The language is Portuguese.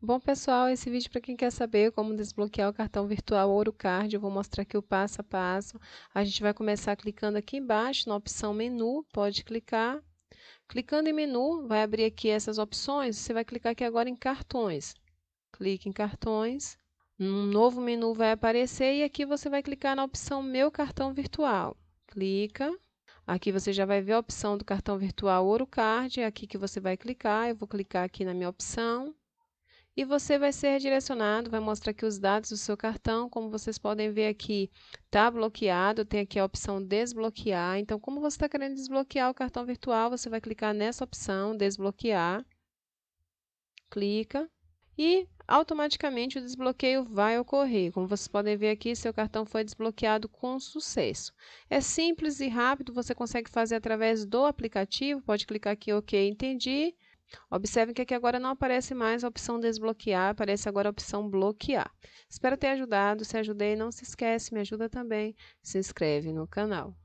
Bom, pessoal, esse vídeo para quem quer saber como desbloquear o cartão virtual Ourocard, eu vou mostrar aqui o passo a passo. A gente vai começar clicando aqui embaixo na opção menu, pode clicar. Clicando em menu, vai abrir aqui essas opções, você vai clicar aqui agora em cartões. Clique em cartões, um novo menu vai aparecer e aqui você vai clicar na opção meu cartão virtual. Clica. Aqui você já vai ver a opção do cartão virtual Ourocard, é aqui que você vai clicar, eu vou clicar aqui na minha opção e você vai ser direcionado, vai mostrar aqui os dados do seu cartão, como vocês podem ver aqui, está bloqueado, tem aqui a opção desbloquear, então como você está querendo desbloquear o cartão virtual, você vai clicar nessa opção, desbloquear, clica e automaticamente o desbloqueio vai ocorrer. Como vocês podem ver aqui, seu cartão foi desbloqueado com sucesso. É simples e rápido, você consegue fazer através do aplicativo, pode clicar aqui OK, entendi, Observe que aqui agora não aparece mais a opção desbloquear, aparece agora a opção bloquear. Espero ter ajudado, se ajudei, não se esquece, me ajuda também, se inscreve no canal.